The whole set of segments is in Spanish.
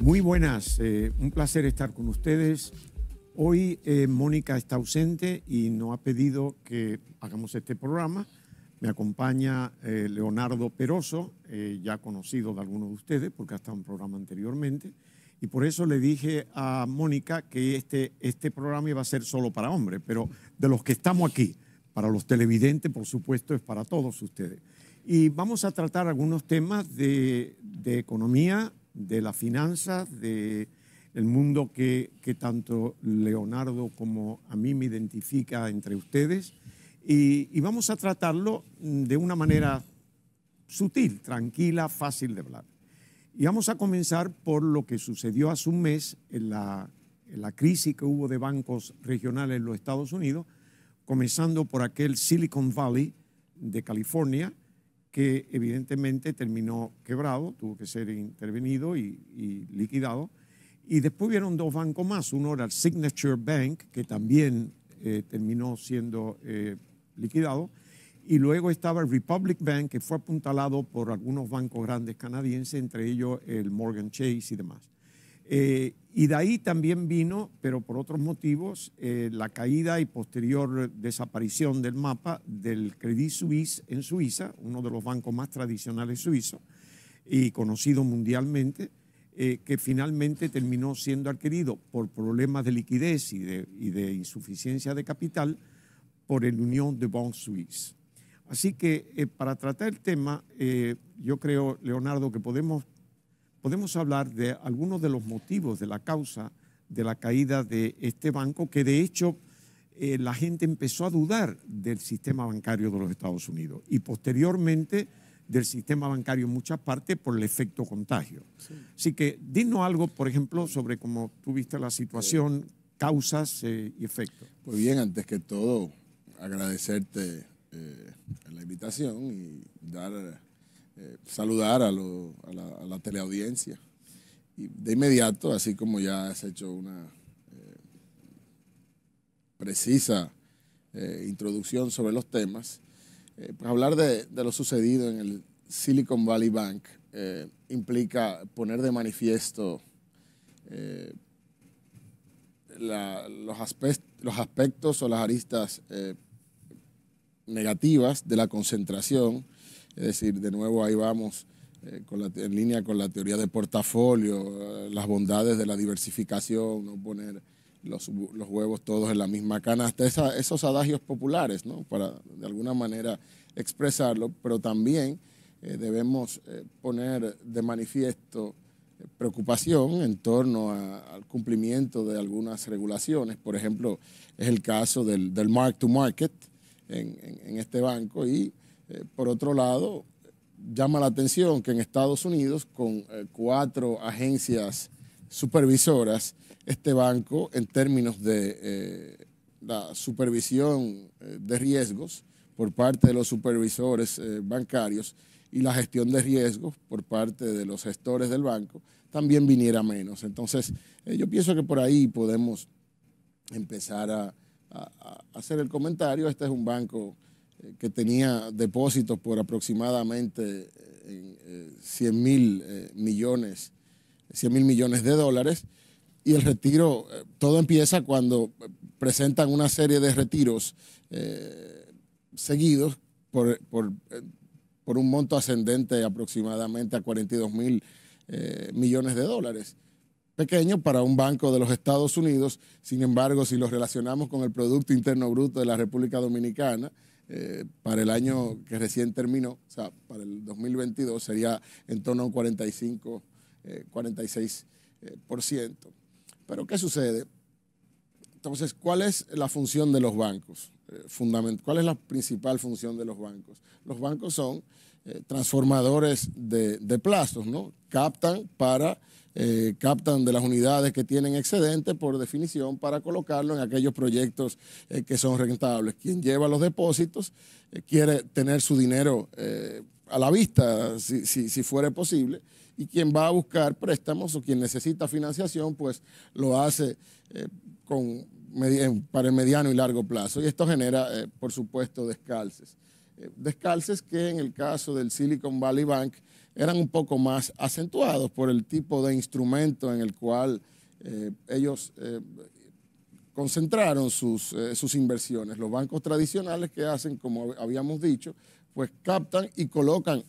Muy buenas, eh, un placer estar con ustedes. Hoy eh, Mónica está ausente y no ha pedido que hagamos este programa me acompaña eh, Leonardo Peroso, eh, ya conocido de algunos de ustedes porque ha estado en un programa anteriormente. Y por eso le dije a Mónica que este, este programa iba a ser solo para hombres, pero de los que estamos aquí, para los televidentes, por supuesto, es para todos ustedes. Y vamos a tratar algunos temas de, economía, de las finanzas, del el mundo que, que tanto Leonardo como a mí me identifica entre ustedes y, vamos a tratarlo mm, de una manera sutil, tranquila, fácil de hablar. Y vamos a comenzar por lo que sucedió hace un mes en la, crisis que hubo de bancos regionales en los Estados Unidos, comenzando por aquel Silicon Valley de California, que evidentemente terminó quebrado, tuvo que ser intervenido y, liquidado. Y después vieron dos bancos más, uno era el Signature Bank, que también eh, terminó siendo eh, liquidado. Y luego estaba el Republic Bank, que fue apuntalado por algunos bancos grandes canadienses, entre ellos el Morgan Chase y demás. Eh, y de ahí también vino, pero por otros motivos, eh, la caída y posterior desaparición del mapa del Credit Suisse en Suiza, uno de los bancos más tradicionales suizos y conocido mundialmente, eh, que finalmente terminó siendo adquirido por problemas de liquidez y de insuficiencia de capital por el Unión de Bon Suisse. Así que eh, para tratar el tema, eh, yo creo, Leonardo, que podemos, podemos hablar de algunos de los motivos de la causa de la caída de este banco, que de hecho eh, la gente empezó a dudar del sistema bancario de los Estados Unidos y posteriormente del sistema bancario en muchas partes por el efecto contagio. Así que dinos algo, por ejemplo, sobre cómo tuviste la situación, causas y efectos. Pues bien, antes que todo, agradecerte eh, la invitación y dar, eh, saludar a, la, teleaudiencia. Y de inmediato, así como ya has hecho una eh, precisa introducción sobre los temas, pues hablar de, lo sucedido en el Silicon Valley Bank implica poner de manifiesto los, aspectos, los aspectos o las aristas negativas de la concentración, es decir, de nuevo ahí vamos eh, en línea con la teoría de portafolio, eh, las bondades de la diversificación, no poner los, huevos todos en la misma canasta, esos adagios populares, ¿no? para de alguna manera expresarlo, pero también eh, debemos poner de manifiesto preocupación en torno al cumplimiento de algunas regulaciones. Por ejemplo, es el caso del mark to market, en, este banco. Y eh, por otro lado, llama la atención que en Estados Unidos, con eh, cuatro agencias supervisoras, este banco, en términos de eh, la supervisión de riesgos por parte de los supervisores bancarios y la gestión de riesgos por parte de los gestores del banco, también viniera menos. Entonces, yo pienso que por ahí podemos empezar a, hacer el comentario, este es un banco eh, que tenía depósitos por aproximadamente 100 eh, eh, mil millones, millones de dólares. Y el retiro, todo empieza cuando presentan una serie de retiros seguidos por, un monto ascendente aproximadamente a 42 mil millones de dólares pequeño para un banco de los Estados Unidos. Sin embargo, si lo relacionamos con el Producto Interno Bruto de la República Dominicana, eh, para el año que recién terminó, o sea, para el 2022, sería en torno a un 45, 46%. Eh, eh, Pero, ¿qué sucede? Entonces, ¿cuál es la función de los bancos? ¿Cuál es la principal función de los bancos? Los bancos son transformadores de, de plazos, ¿no? Captan para eh, captan de las unidades que tienen excedente por definición para colocarlo en aquellos proyectos eh, que son rentables. Quien lleva los depósitos eh, quiere tener su dinero a la vista, si, si, fuera posible, y quien va a buscar préstamos o quien necesita financiación, pues lo hace con, para el mediano y largo plazo. Y esto genera, por supuesto, descalces. descalces que en el caso del Silicon Valley Bank, eran un poco más acentuados por el tipo de instrumento en el cual eh, ellos eh, concentraron sus, eh, sus inversiones. Los bancos tradicionales que hacen, como habíamos dicho, pues captan y colocan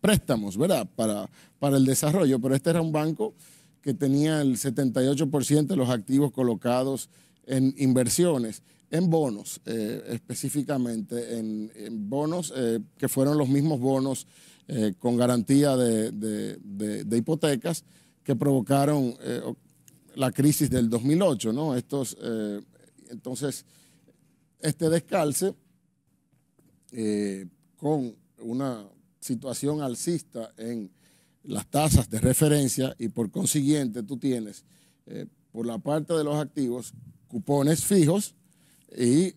préstamos, ¿verdad? Para, para el desarrollo, pero este era un banco que tenía el 78% de los activos colocados en inversiones, en bonos específicamente, en, bonos que fueron los mismos bonos eh, con garantía de, hipotecas que provocaron eh, la crisis del 2008. ¿no? Estos, eh, entonces, este descalce con una situación alcista en las tasas de referencia y por consiguiente tú tienes por la parte de los activos cupones fijos y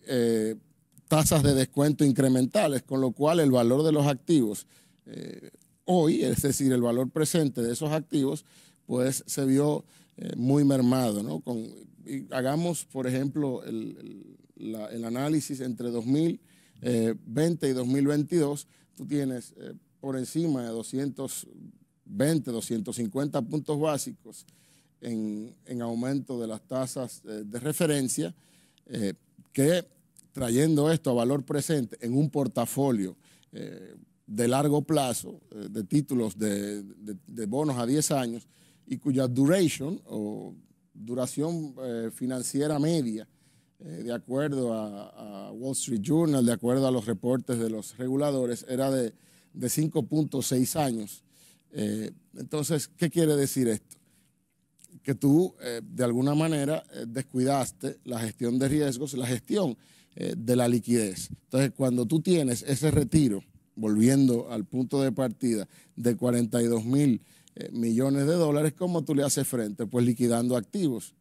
tasas de descuento incrementales, con lo cual el valor de los activos eh, hoy, es decir, el valor presente de esos activos, pues se vio eh, muy mermado. hagamos, por ejemplo, el, análisis entre 2020 eh, y 2022, tú tienes por encima de 220, 250 puntos básicos en, aumento de las tasas de referencia, que trayendo esto a valor presente en un portafolio de largo plazo, eh, de títulos de, bonos a 10 años, y cuya duration o duración eh, financiera media, eh, de acuerdo a, Wall Street Journal, de acuerdo a los reportes de los reguladores, era de, 5.6 años. entonces, ¿qué quiere decir esto? Que tú, de alguna manera, descuidaste la gestión de riesgos, la gestión de la liquidez. Entonces, cuando tú tienes ese retiro, volviendo al punto de partida, de 42 mil eh, millones de dólares, ¿cómo tú le haces frente? Pues liquidando activos.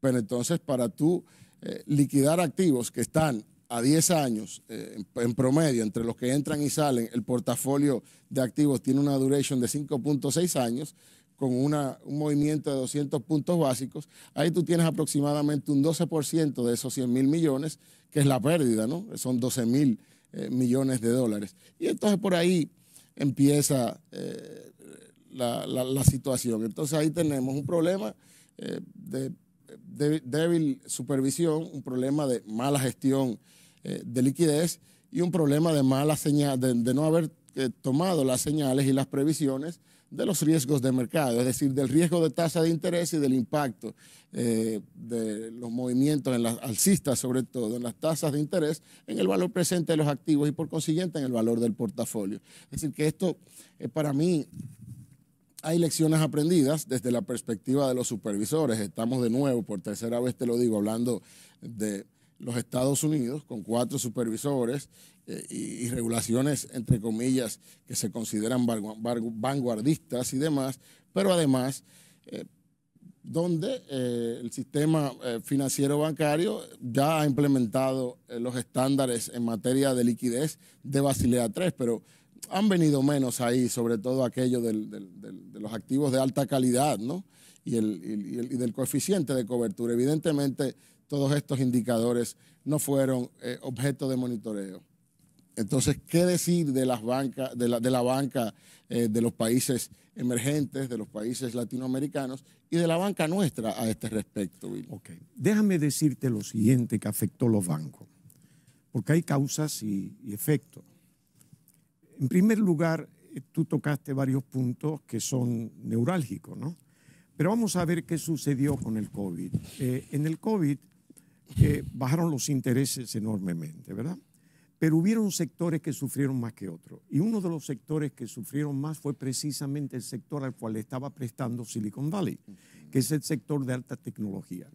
Pero entonces, para tú eh, liquidar activos que están a 10 años eh, en, promedio, entre los que entran y salen, el portafolio de activos tiene una duration de 5.6 años, con un movimiento de 200 puntos básicos, ahí tú tienes aproximadamente un 12% de esos 100 mil millones, que es la pérdida, ¿no? Son 12 mil eh, millones de dólares. Y entonces por ahí empieza eh, la, situación. Entonces ahí tenemos un problema eh, de, débil supervisión, un problema de mala gestión de liquidez y un problema de mala de no haber tomado las señales y las previsiones de los riesgos de mercado, es decir, del riesgo de tasa de interés y del impacto eh, de los movimientos en las alcistas, sobre todo en las tasas de interés, en el valor presente de los activos y por consiguiente en el valor del portafolio. Es decir, que esto eh, para mí hay lecciones aprendidas desde la perspectiva de los supervisores. Estamos de nuevo, por tercera vez te lo digo, hablando de los Estados Unidos, con cuatro supervisores eh, y, regulaciones, entre comillas, que se consideran vanguardistas y demás, pero además, eh, donde eh, el sistema financiero bancario ya ha implementado los estándares en materia de liquidez de Basilea III, pero han venido menos ahí, sobre todo aquello de los activos de alta calidad, ¿no? Y, el, y del coeficiente de cobertura. Evidentemente, todos estos indicadores no fueron eh, objeto de monitoreo. Entonces, ¿qué decir de, las bancas, de, la, banca eh, de los países emergentes, de los países latinoamericanos y de la banca nuestra a este respecto, Ok. Déjame decirte lo siguiente que afectó los bancos, porque hay causas y, efectos. En primer lugar, eh, tú tocaste varios puntos que son neurálgicos, ¿no? Pero vamos a ver qué sucedió con el COVID. en el COVID, que bajaron los intereses enormemente, ¿verdad? Pero hubieron sectores que sufrieron más que otros. Y uno de los sectores que sufrieron más fue precisamente el sector al cual estaba prestando Silicon Valley, que es el sector de alta tecnología.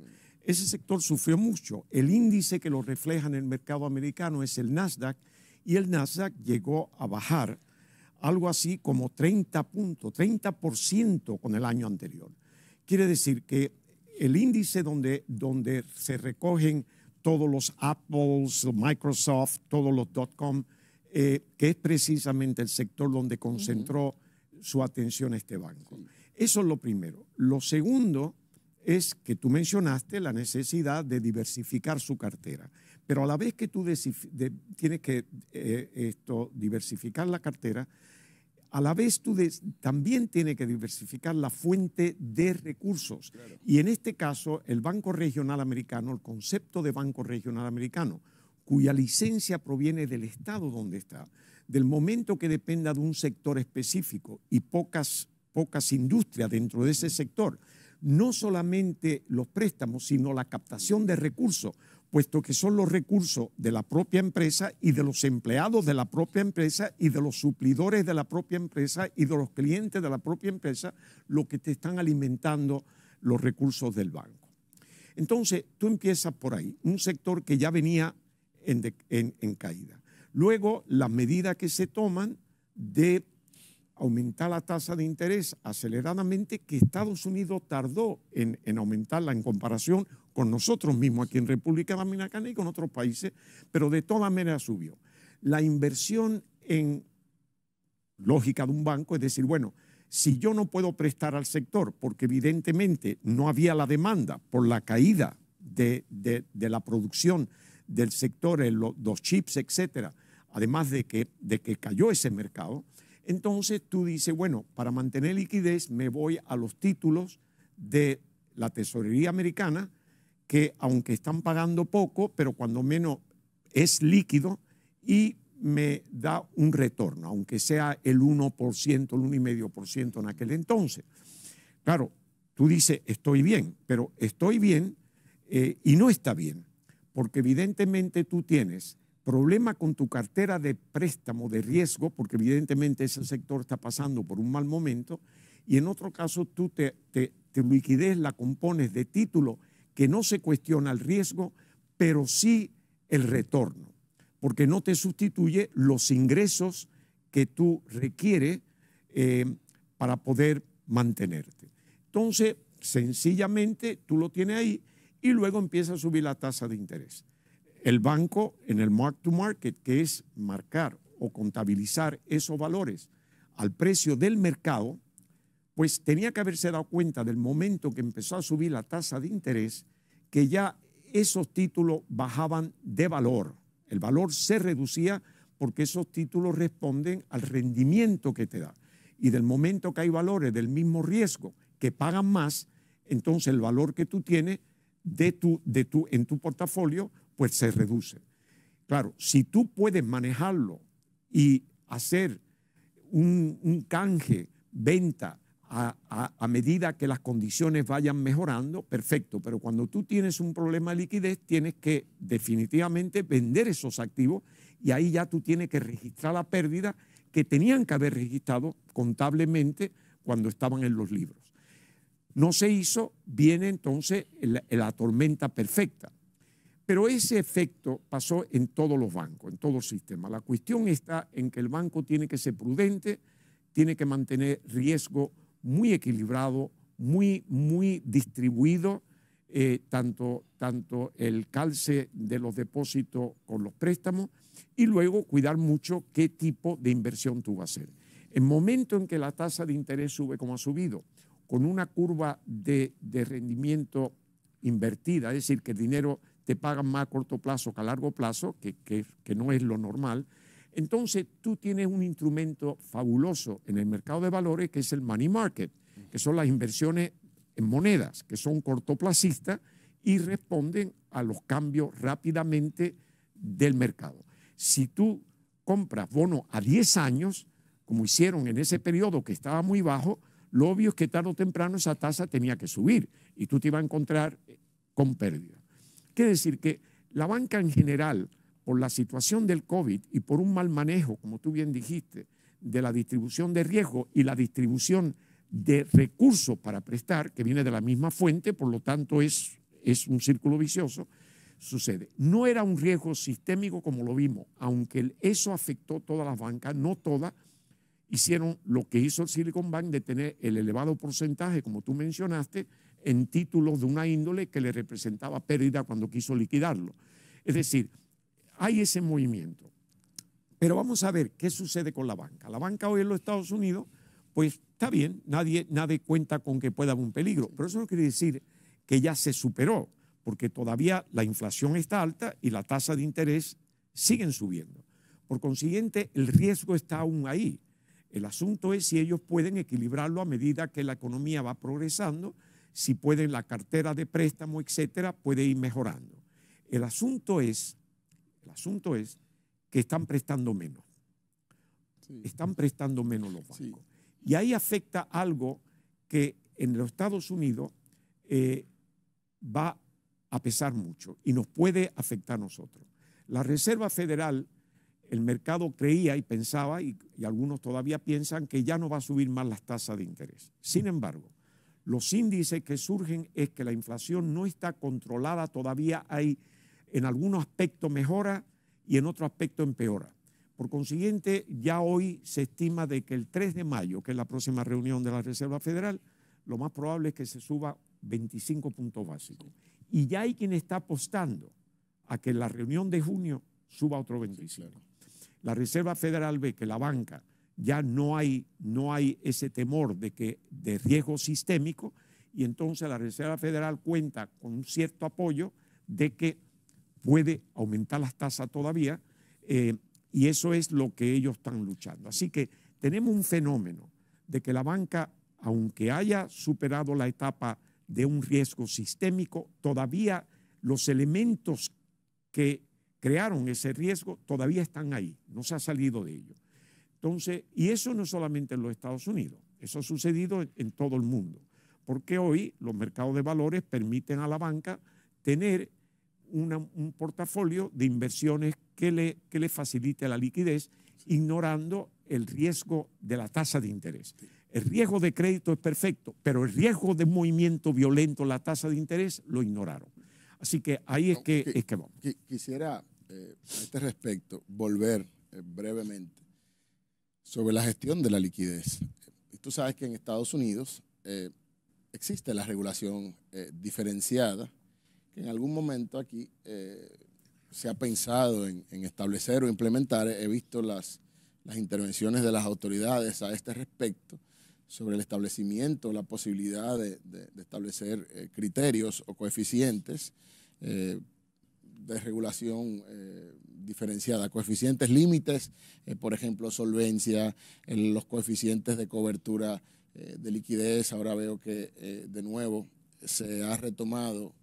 Ese sector sufrió mucho. El índice que lo refleja en el mercado americano es el Nasdaq, y el Nasdaq llegó a bajar algo así como 30 puntos, 30% con el año anterior. Quiere decir que el índice donde, donde se recogen todos los Apples, Microsoft, todos los .com, eh, que es precisamente el sector donde concentró su atención este banco. Eso es lo primero. Lo segundo es que tú mencionaste la necesidad de diversificar su cartera, pero a la vez que tú tienes que eh, esto, diversificar la cartera, a la vez tú también tiene que diversificar la fuente de recursos. Y en este caso, el Banco Regional Americano, el concepto de Banco Regional Americano, cuya licencia proviene del estado donde está, del momento que dependa de un sector específico y pocas, pocas industrias dentro de ese sector, no solamente los préstamos, sino la captación de recursos puesto que son los recursos de la propia empresa y de los empleados de la propia empresa y de los suplidores de la propia empresa y de los clientes de la propia empresa lo que te están alimentando los recursos del banco. Entonces, tú empiezas por ahí, un sector que ya venía en, en caída. Luego, las medidas que se toman de aumentar la tasa de interés aceleradamente que Estados Unidos tardó en, aumentarla en comparación con nosotros mismos aquí en República Dominicana y con otros países, pero de todas maneras subió. La inversión en lógica de un banco es decir, bueno, si yo no puedo prestar al sector porque evidentemente no había la demanda por la caída de, la producción del sector, los chips, etcétera, además de que cayó ese mercado, entonces tú dices, bueno, para mantener liquidez me voy a los títulos de la tesorería americana, que aunque están pagando poco, pero cuando menos es líquido y me da un retorno, aunque sea el 1%, el 1,5% en aquel entonces. Claro, tú dices, estoy bien, pero estoy bien eh, y no está bien, porque evidentemente tú tienes problema con tu cartera de préstamo de riesgo, porque evidentemente ese sector está pasando por un mal momento, y en otro caso tú te, te, liquidez la compones de título que no se cuestiona el riesgo, pero sí el retorno, porque no te sustituye los ingresos que tú requieres eh, para poder mantenerte. Entonces, sencillamente tú lo tienes ahí y luego empieza a subir la tasa de interés. El banco en el mark to market, que es marcar o contabilizar esos valores al precio del mercado, pues tenía que haberse dado cuenta del momento que empezó a subir la tasa de interés, que ya esos títulos bajaban de valor. El valor se reducía porque esos títulos responden al rendimiento que te da. Y del momento que hay valores del mismo riesgo que pagan más, entonces el valor que tú tienes de tu, de tu, en tu portafolio pues se reduce. Claro, si tú puedes manejarlo y hacer un, canje, venta, a, medida que las condiciones vayan mejorando, perfecto, pero cuando tú tienes un problema de liquidez, tienes que definitivamente vender esos activos y ahí ya tú tienes que registrar la pérdida que tenían que haber registrado contablemente cuando estaban en los libros. No se hizo, viene entonces la tormenta perfecta. Pero ese efecto pasó en todos los bancos, en todo el sistema. La cuestión está en que el banco tiene que ser prudente, tiene que mantener riesgo muy equilibrado, muy, muy distribuido, eh, tanto, tanto el calce de los depósitos con los préstamos y luego cuidar mucho qué tipo de inversión tú vas a hacer. En momento en que la tasa de interés sube como ha subido, con una curva de, de rendimiento invertida, es decir, que el dinero te pagan más a corto plazo que a largo plazo, que, no es lo normal. Entonces tú tienes un instrumento fabuloso en el mercado de valores que es el money market, que son las inversiones en monedas, que son cortoplacistas y responden a los cambios rápidamente del mercado. Si tú compras bono a 10 años, como hicieron en ese periodo que estaba muy bajo, lo obvio es que tarde o temprano esa tasa tenía que subir y tú te ibas a encontrar con pérdida. Quiere decir que la banca en general, por la situación del COVID y por un mal manejo, como tú bien dijiste, de la distribución de riesgo y la distribución de recursos para prestar, que viene de la misma fuente, por lo tanto es, es un círculo vicioso, sucede. No era un riesgo sistémico como lo vimos, aunque eso afectó todas las bancas, no todas hicieron lo que hizo el Silicon Bank de tener el elevado porcentaje, como tú mencionaste, en títulos de una índole que le representaba pérdida cuando quiso liquidarlo. Es decir, hay ese movimiento. Pero vamos a ver qué sucede con la banca. La banca hoy en los Estados Unidos, pues está bien, nadie, nadie cuenta con que pueda haber un peligro, pero eso no quiere decir que ya se superó, porque todavía la inflación está alta y la tasa de interés siguen subiendo. Por consiguiente, el riesgo está aún ahí. El asunto es si ellos pueden equilibrarlo a medida que la economía va progresando si pueden la cartera de préstamo, etcétera, puede ir mejorando. El asunto es, el asunto es que están prestando menos. Están prestando menos los bancos. Y ahí afecta algo que en los Estados Unidos eh, va a pesar mucho y nos puede afectar a nosotros. La Reserva Federal, el mercado creía y pensaba, y algunos todavía piensan, que ya no va a subir más las tasas de interés. Sin mm. embargo, los índices que surgen es que la inflación no está controlada, todavía hay en algunos aspectos mejora y en otro aspecto empeora. Por consiguiente, ya hoy se estima de que el 3 de mayo, que es la próxima reunión de la Reserva Federal, lo más probable es que se suba 25 puntos básicos. Y ya hay quien está apostando a que la reunión de junio suba otro 25. La Reserva Federal ve que la banca ya no hay, no hay ese temor de, que, de riesgo sistémico y entonces la Reserva Federal cuenta con un cierto apoyo de que puede aumentar las tasas todavía eh, y eso es lo que ellos están luchando. Así que tenemos un fenómeno de que la banca, aunque haya superado la etapa de un riesgo sistémico, todavía los elementos que crearon ese riesgo todavía están ahí, no se ha salido de ello. Entonces, y eso no solamente en los Estados Unidos, eso ha sucedido en, todo el mundo, porque hoy los mercados de valores permiten a la banca tener un portafolio de inversiones que le, que le facilite la liquidez, ignorando el riesgo de la tasa de interés. El riesgo de crédito es perfecto, pero el riesgo de movimiento violento, en la tasa de interés, lo ignoraron. Así que ahí es, que, vamos. Quisiera, eh, a este respecto, volver eh, brevemente sobre la gestión de la liquidez. Tú sabes que en Estados Unidos eh, existe la regulación eh, diferenciada, que en algún momento aquí eh, se ha pensado en, establecer o implementar. He visto las, intervenciones de las autoridades a este respecto sobre el establecimiento, la posibilidad de, de establecer criterios o coeficientes de regulación eh, diferenciada, coeficientes límites, eh, por ejemplo, solvencia, en los coeficientes de cobertura eh, de liquidez. Ahora veo que de nuevo se ha retomado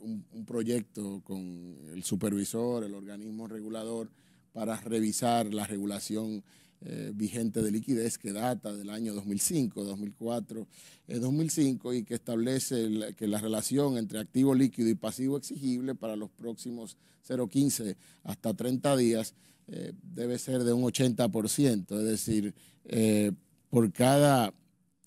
un, un, proyecto con el supervisor, el organismo regulador, para revisar la regulación eh, vigente de liquidez que data del año 2005, 2004, 2005 y que establece que la relación entre activo líquido y pasivo exigible para los próximos 0,15 hasta 30 días eh, debe ser de un 80%, es decir, eh, por cada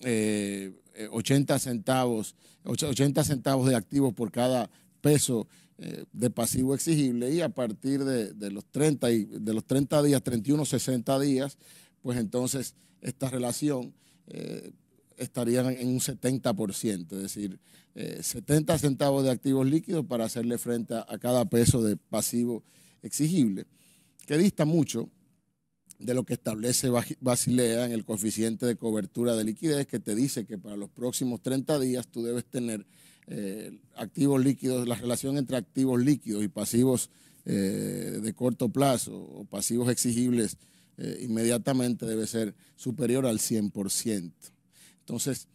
80 centavos, 80 centavos de activos por cada peso eh, de pasivo exigible y a partir de, los 30 de los días, 31, 60 días, pues entonces esta relación eh, estaría en un 70%, es decir, 70 eh, centavos de activos líquidos para hacerle frente a, a cada peso de pasivo exigible, que dista mucho de lo que establece Basilea en el coeficiente de cobertura de liquidez, que te dice que para los próximos 30 días tú debes tener eh, activos líquidos, la relación entre activos líquidos y pasivos eh, de corto plazo o pasivos exigibles eh, inmediatamente debe ser superior al 100%. Entonces,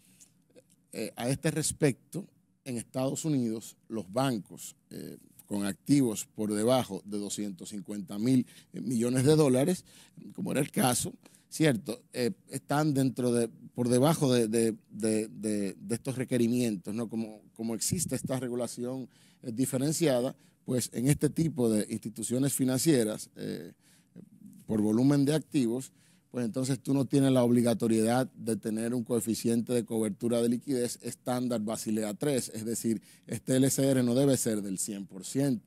a este respecto, en Estados Unidos, los bancos con activos por debajo de 250 mil millones de dólares, como era el caso, ¿cierto? Eh, están dentro de, por debajo de, de, de, de, estos requerimientos, ¿no? Como, existe esta regulación eh, diferenciada, pues en este tipo de instituciones financieras, eh, por volumen de activos, pues entonces tú no tienes la obligatoriedad de tener un coeficiente de cobertura de liquidez estándar Basilea III. es decir, este LCR no debe ser del 100%.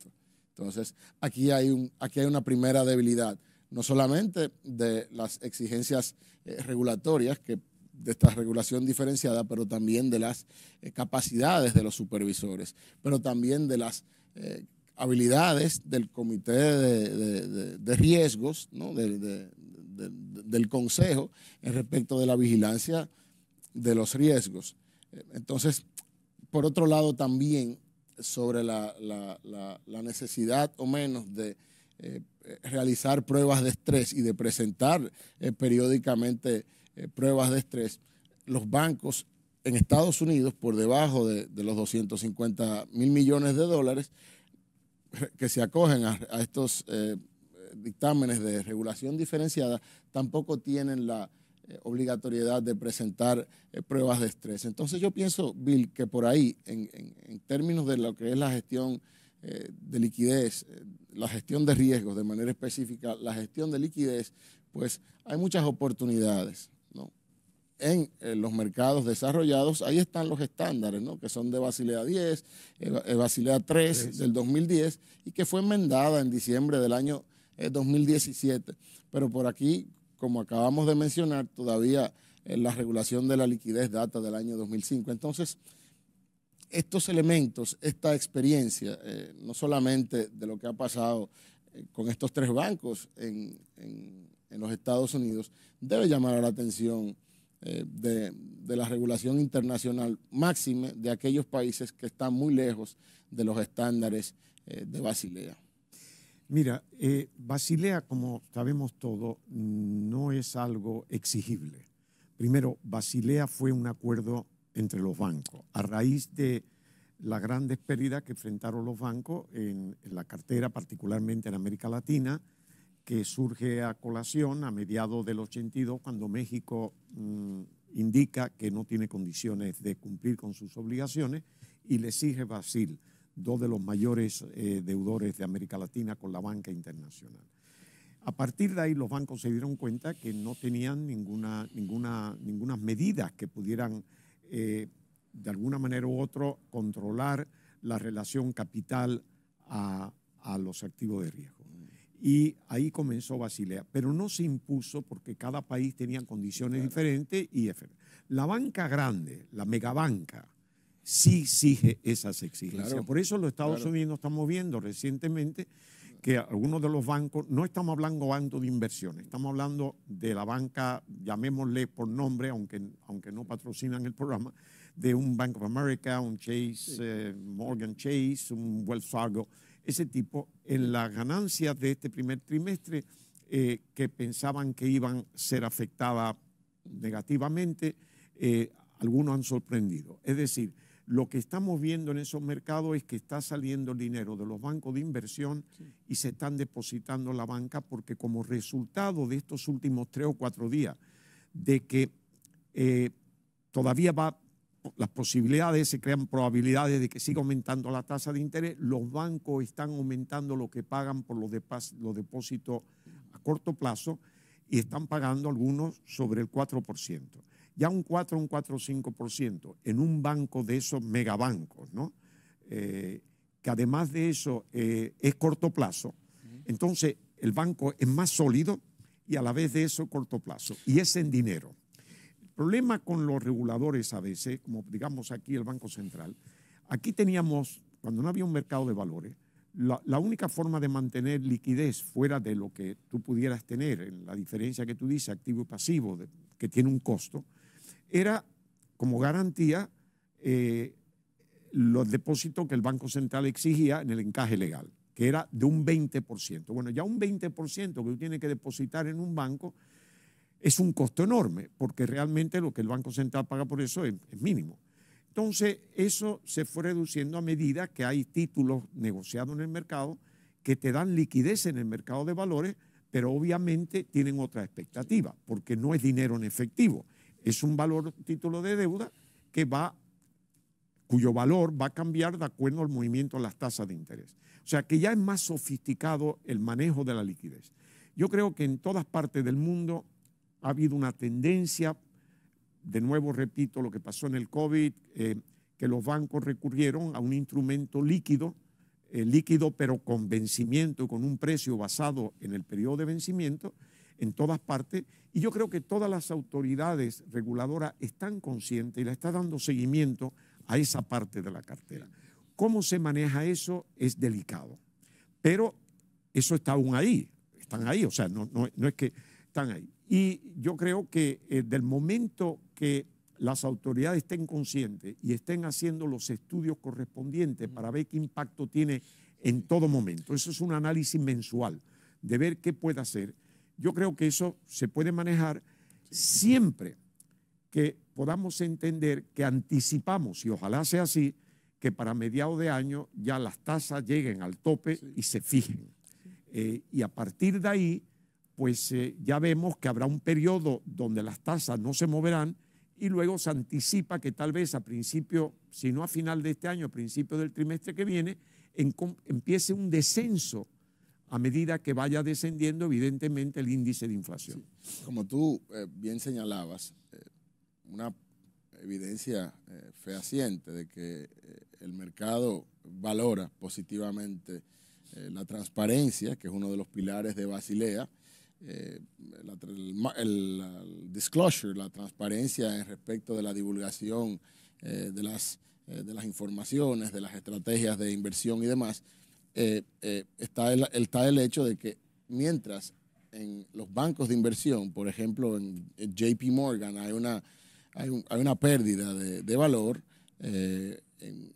Entonces, aquí hay, un, aquí hay una primera debilidad no solamente de las exigencias eh, regulatorias que de esta regulación diferenciada, pero también de las eh, capacidades de los supervisores, pero también de las eh, habilidades del comité de, riesgos, ¿no? del consejo en respecto de la vigilancia de los riesgos. Entonces, por otro lado, también sobre la, necesidad o menos de eh, realizar pruebas de estrés y de presentar eh, periódicamente eh, pruebas de estrés, los bancos en Estados Unidos, por debajo de, los 250 mil millones de dólares, que se acogen a, estos dictámenes de regulación diferenciada, tampoco tienen la obligatoriedad de presentar pruebas de estrés. Entonces yo pienso, Bill, que por ahí, en términos de lo que es la gestión eh, de liquidez, eh, la gestión de riesgos de manera específica, la gestión de liquidez, pues hay muchas oportunidades. ¿no? En eh, los mercados desarrollados, ahí están los estándares, ¿no? que son de Basilea 10, Basilea 3 del 2010 y que fue enmendada en diciembre del año 2017. Pero por aquí, como acabamos de mencionar, todavía la regulación de la liquidez data del año 2005. Entonces, estos elementos, esta experiencia, eh, no solamente de lo que ha pasado eh, con estos tres bancos en, los Estados Unidos, debe llamar la atención eh, de, la regulación internacional máxima de aquellos países que están muy lejos de los estándares de Basilea. Mira, Basilea, como sabemos todo, no es algo exigible. Primero, Basilea fue un acuerdo entre los bancos, a raíz de la gran pérdidas que enfrentaron los bancos en, la cartera, particularmente en América Latina, que surge a colación a mediados del 82, cuando México mm, indica que no tiene condiciones de cumplir con sus obligaciones y le exige Brasil, dos de los mayores eh, deudores de América Latina con la banca internacional. A partir de ahí los bancos se dieron cuenta que no tenían ninguna, ninguna, ninguna medidas que pudieran eh, de alguna manera u otra, controlar la relación capital a, los activos de riesgo. Mm. Y ahí comenzó Basilea, pero no se impuso porque cada país tenía condiciones diferentes y la banca grande, la megabanca, sí exige esas exigencias. Por eso los Estados Unidos estamos viendo recientemente que algunos de los bancos, no estamos hablando banco de inversiones, estamos hablando de la banca, llamémosle por nombre, aunque, aunque no patrocinan el programa, de un Bank of America, un Chase, eh, Morgan Chase, un Wells Fargo, ese tipo, en las ganancias de este primer trimestre eh, que pensaban que iban a ser afectadas negativamente, eh, algunos han sorprendido. Es decir, lo que estamos viendo en esos mercados es que está saliendo el dinero de los bancos de inversión y se están depositando en la banca porque como resultado de estos últimos tres o cuatro días, de que eh, todavía va, las posibilidades, se crean probabilidades de que siga aumentando la tasa de interés, los bancos están aumentando lo que pagan por los, los depósitos a corto plazo y están pagando algunos sobre el 4% ya un 4, un 4, 5% en un banco de esos megabancos, ¿no? Eh, que además de eso eh, es corto plazo. Entonces, el banco es más sólido y a la vez de eso corto plazo, y es en dinero. El problema con los reguladores a veces, como digamos aquí el Banco Central, aquí teníamos, cuando no había un mercado de valores, la, única forma de mantener liquidez fuera de lo que tú pudieras tener, en la diferencia que tú dices, activo y pasivo, que tiene un costo, era como garantía eh, los depósitos que el Banco Central exigía en el encaje legal, que era de un 20%. Bueno, ya un 20% que tú tienes que depositar en un banco es un costo enorme, porque realmente lo que el Banco Central paga por eso es mínimo. Entonces, eso se fue reduciendo a medida que hay títulos negociados en el mercado que te dan liquidez en el mercado de valores, pero obviamente tienen otra expectativa, porque no es dinero en efectivo es un valor título de deuda que va cuyo valor va a cambiar de acuerdo al movimiento de las tasas de interés. O sea que ya es más sofisticado el manejo de la liquidez. Yo creo que en todas partes del mundo ha habido una tendencia, de nuevo repito lo que pasó en el COVID, eh, que los bancos recurrieron a un instrumento líquido, eh, líquido pero con vencimiento, con un precio basado en el periodo de vencimiento, en todas partes y yo creo que todas las autoridades reguladoras están conscientes y la está dando seguimiento a esa parte de la cartera. ¿Cómo se maneja eso? Es delicado. Pero eso está aún ahí, están ahí, o sea, no, es que están ahí. Y yo creo que eh, del momento que las autoridades estén conscientes y estén haciendo los estudios correspondientes para ver qué impacto tiene en todo momento, eso es un análisis mensual de ver qué puede hacer yo creo que eso se puede manejar siempre que podamos entender que anticipamos, y ojalá sea así, que para mediados de año ya las tasas lleguen al tope y se fijen. Eh, y a partir de ahí, pues eh, ya vemos que habrá un periodo donde las tasas no se moverán y luego se anticipa que tal vez a principio, si no a final de este año, a principio del trimestre que viene, empiece un descenso a medida que vaya descendiendo, evidentemente, el índice de inflación. Como tú eh, bien señalabas, eh, una evidencia eh, fehaciente de que el mercado valora positivamente la transparencia, que es uno de los pilares de Basilea, el, disclosure, la transparencia en respecto de la divulgación de, las, de las informaciones, de las estrategias de inversión y demás, eh, eh, está, el, está el hecho de que mientras en los bancos de inversión, por ejemplo, en, JP Morgan hay una, hay, una pérdida de, valor eh, en,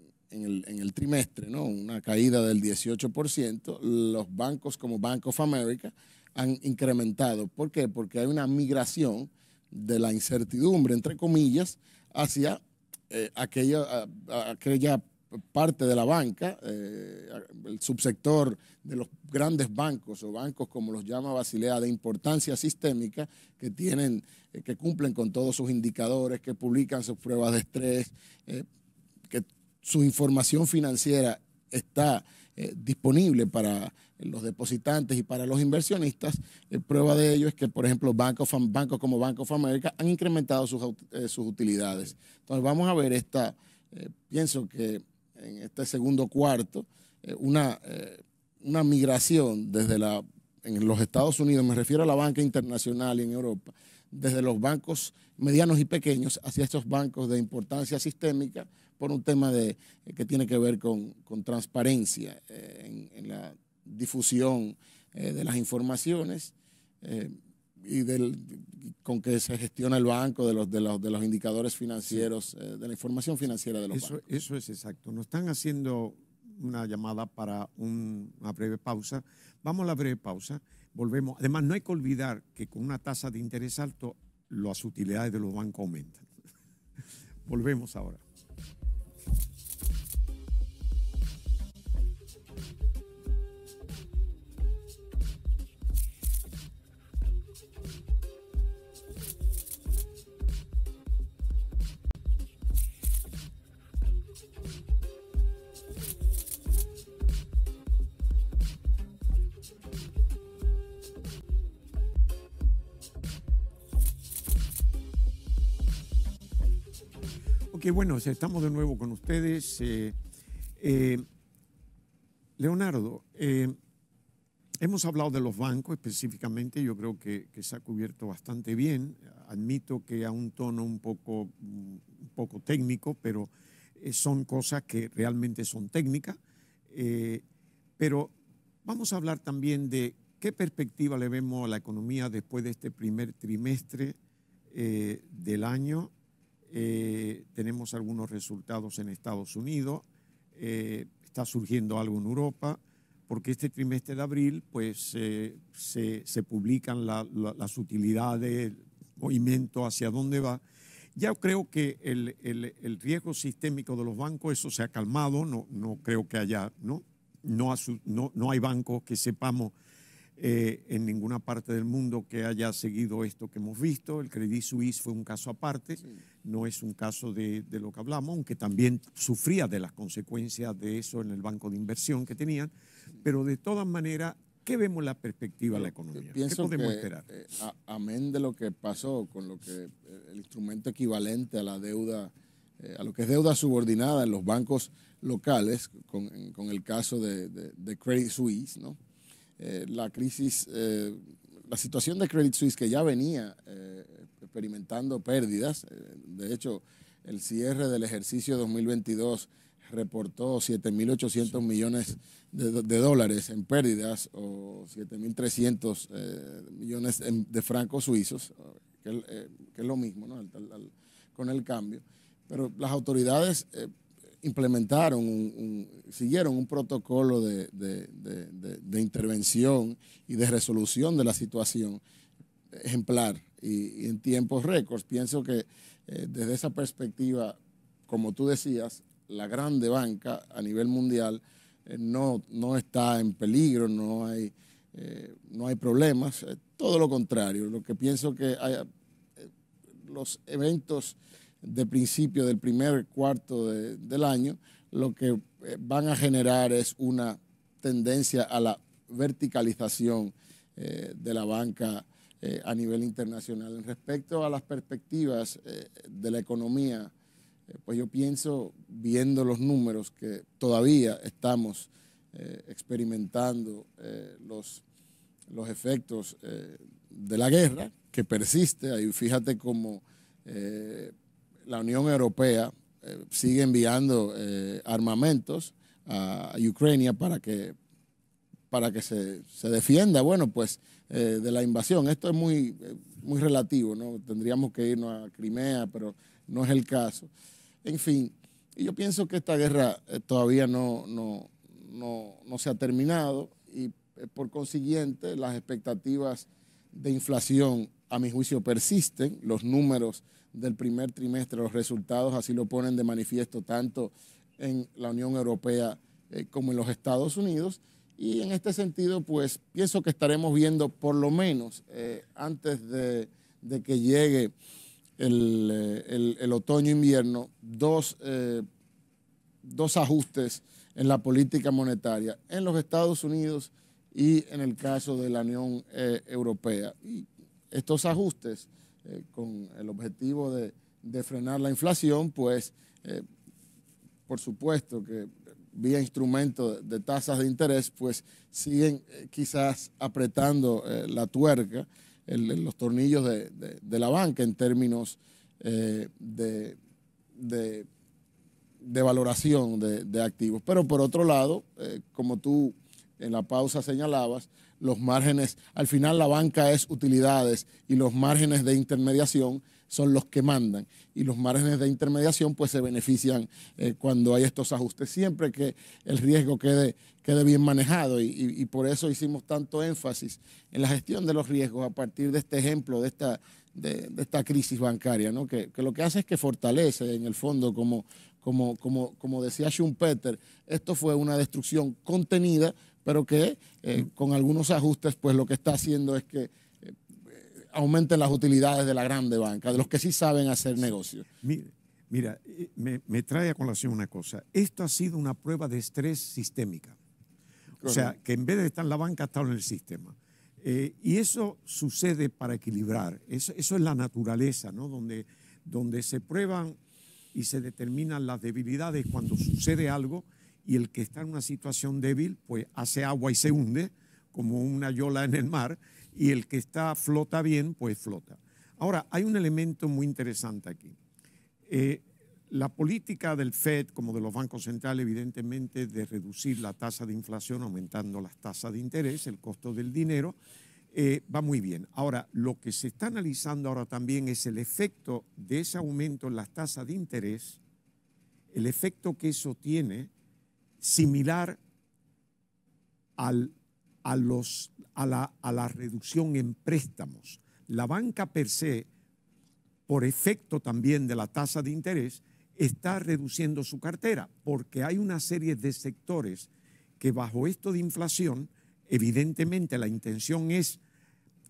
el, trimestre, ¿no? una caída del 18%, los bancos como Bank of America han incrementado. ¿Por qué? Porque hay una migración de la incertidumbre, entre comillas, hacia aquella, aquella parte de la banca, eh, el subsector de los grandes bancos o bancos como los llama Basilea de importancia sistémica que tienen, eh, que cumplen con todos sus indicadores, que publican sus pruebas de estrés, eh, que su información financiera está disponible para los depositantes y para los inversionistas. prueba de ello es que, por ejemplo, bancos, como Banco of America han incrementado sus, sus utilidades. Entonces vamos a ver esta, pienso que en este segundo cuarto, eh, una, eh, una migración desde la, en los Estados Unidos, me refiero a la banca internacional y en Europa, desde los bancos medianos y pequeños hacia estos bancos de importancia sistémica por un tema de, eh, que tiene que ver con, transparencia en, la difusión de las informaciones y del, con que se gestiona el banco, de los, de los, de los indicadores financieros, eh, de la información financiera de los eso, bancos. Eso es exacto. Nos están haciendo una llamada para una breve pausa. Vamos a la breve pausa. Volvemos. Además, no hay que olvidar que con una tasa de interés alto, las utilidades de los bancos aumentan. Volvemos ahora. bueno, estamos de nuevo con ustedes. Eh, eh, Leonardo, eh, hemos hablado de los bancos específicamente, yo creo que, se ha cubierto bastante bien, admito que a un tono un poco, un poco técnico, pero son cosas que realmente son técnicas. pero vamos a hablar también de qué perspectiva le vemos a la economía después de este primer trimestre del año eh, tenemos algunos resultados en Estados Unidos, eh, está surgiendo algo en Europa, porque este trimestre de abril pues, eh, se, publican las utilidades, el movimiento hacia dónde va. Ya creo que el, riesgo sistémico de los bancos, eso se ha calmado, no, no creo que haya, ¿no? No, no, no hay bancos que sepamos eh, en ninguna parte del mundo que haya seguido esto que hemos visto. El Credit Suisse fue un caso aparte, no es un caso de, lo que hablamos, aunque también sufría de las consecuencias de eso en el banco de inversión que tenían. Pero de todas maneras, ¿qué vemos la perspectiva de la economía? ¿Qué podemos esperar? Eh, amén de lo que pasó con lo que eh, el instrumento equivalente a la deuda, a lo que es deuda subordinada en los bancos locales, con, el caso de Credit Suisse, ¿no? Eh, la crisis, eh, la situación de Credit Suisse que ya venía eh, experimentando pérdidas. de hecho, el cierre del ejercicio 2022 reportó 7.800 millones de, dólares en pérdidas o 7.300 millones de francos suizos, que, es lo mismo con el cambio. Pero las autoridades implementaron, un, siguieron un protocolo de, intervención y de resolución de la situación ejemplar y, en tiempos récords. Pienso que eh, desde esa perspectiva, como tú decías, la grande banca a nivel mundial eh, no, no está en peligro, no hay, eh, no hay problemas, todo lo contrario. Lo que pienso que los eventos de principio del primer cuarto del año, lo que eh, van a generar es una tendencia a la verticalización eh, de la banca eh, a nivel internacional. En respecto a las perspectivas de la economía, pues yo pienso, viendo los números que todavía estamos experimentando los, los efectos de la guerra que persiste, ahí fíjate cómo la Unión Europea eh, sigue enviando eh, armamentos a, Ucrania para que, para que se, defienda, bueno, pues eh, de la invasión. Esto es muy, muy relativo, ¿no? Tendríamos que irnos a Crimea, pero no es el caso. En fin, yo pienso que esta guerra todavía no, no, no se ha terminado y por consiguiente las expectativas de inflación a mi juicio persisten, los números del primer trimestre. Los resultados así lo ponen de manifiesto tanto en la Unión Europea eh, como en los Estados Unidos. Y en este sentido, pues pienso que estaremos viendo por lo menos eh, antes de, que llegue el, eh, otoño-invierno dos, dos ajustes en la política monetaria en los Estados Unidos y en el caso de la Unión Europea. Y estos ajustes eh, con el objetivo de, frenar la inflación, pues eh, por supuesto que vía instrumentos de, tasas de interés, pues siguen eh, quizás apretando la tuerca, los tornillos de, la banca en términos de, valoración de, activos. Pero por otro lado, como tú en la pausa señalabas, los márgenes, al final la banca es utilidades y los márgenes de intermediación son los que mandan y los márgenes de intermediación pues se benefician eh, cuando hay estos ajustes, siempre que el riesgo quede, quede bien manejado y, y, por eso hicimos tanto énfasis en la gestión de los riesgos a partir de este ejemplo, de esta, de, esta crisis bancaria, ¿no? que, que, lo que hace es que fortalece en el fondo, como, como, como, como decía Schumpeter, esto fue una destrucción contenida pero que eh, con algunos ajustes, pues lo que está haciendo es que eh, aumenten las utilidades de la grande banca, de los que sí saben hacer negocios. Mira, eh, mira me, trae a colación una cosa. Esto ha sido una prueba de estrés sistémica. O sea, que en vez de estar en la banca, está en el sistema. y eso sucede para equilibrar. Eso, eso es la naturaleza, ¿no? Donde, donde se prueban y se determinan las debilidades cuando sucede algo y el que está en una situación débil, pues hace agua y se hunde como una yola en el mar, y el que está flota bien, pues flota. Ahora, hay un elemento muy interesante aquí. Eh, la política del FED, como de los bancos centrales, evidentemente, de reducir la tasa de inflación aumentando las tasas de interés, el costo del dinero, eh, va muy bien. Ahora, lo que se está analizando ahora también es el efecto de ese aumento en las tasas de interés, el efecto que eso tiene similar a, los, a, la, a la reducción en préstamos. La banca per se, por efecto también de la tasa de interés, está reduciendo su cartera porque hay una serie de sectores que bajo esto de inflación, evidentemente la intención es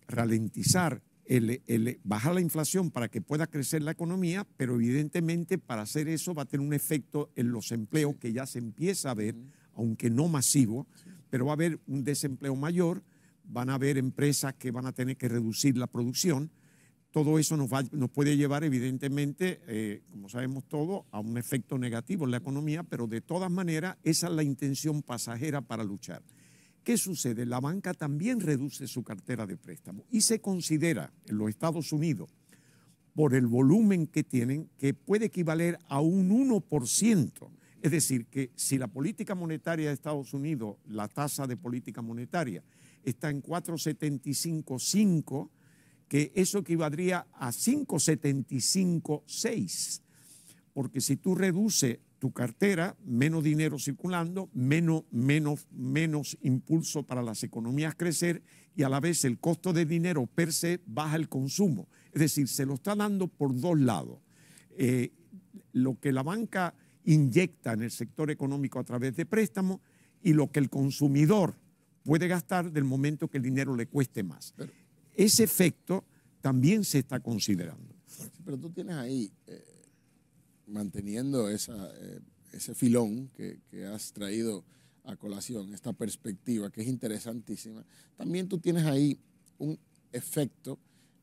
ralentizar el, bajar la inflación para que pueda crecer la economía, pero evidentemente para hacer eso va a tener un efecto en los empleos que ya se empieza a ver, aunque no masivo, pero va a haber un desempleo mayor, van a haber empresas que van a tener que reducir la producción. Todo eso nos, puede llevar, evidentemente, eh, como sabemos todos, a un efecto negativo en la economía, pero de todas maneras, esa es la intención pasajera para luchar. ¿Qué sucede? La banca también reduce su cartera de préstamo y se considera en los Estados Unidos, por el volumen que tienen, que puede equivaler a un 1%. Es decir, que si la política monetaria de Estados Unidos, la tasa de política monetaria, está en 4,75,5, que eso equivaldría a 5,75,6. Porque si tú reduces tu cartera, menos dinero circulando, menos, menos, menos impulso para las economías crecer y a la vez el costo de dinero per se baja el consumo. Es decir, se lo está dando por dos lados. Eh, lo que la banca inyecta en el sector económico a través de préstamos y lo que el consumidor puede gastar del momento que el dinero le cueste más. Ese efecto también se está considerando. Pero tú tienes ahí... Eh, manteniendo eh, ese filón que, has traído a colación, esta perspectiva que es interesantísima, también tú tienes ahí un efecto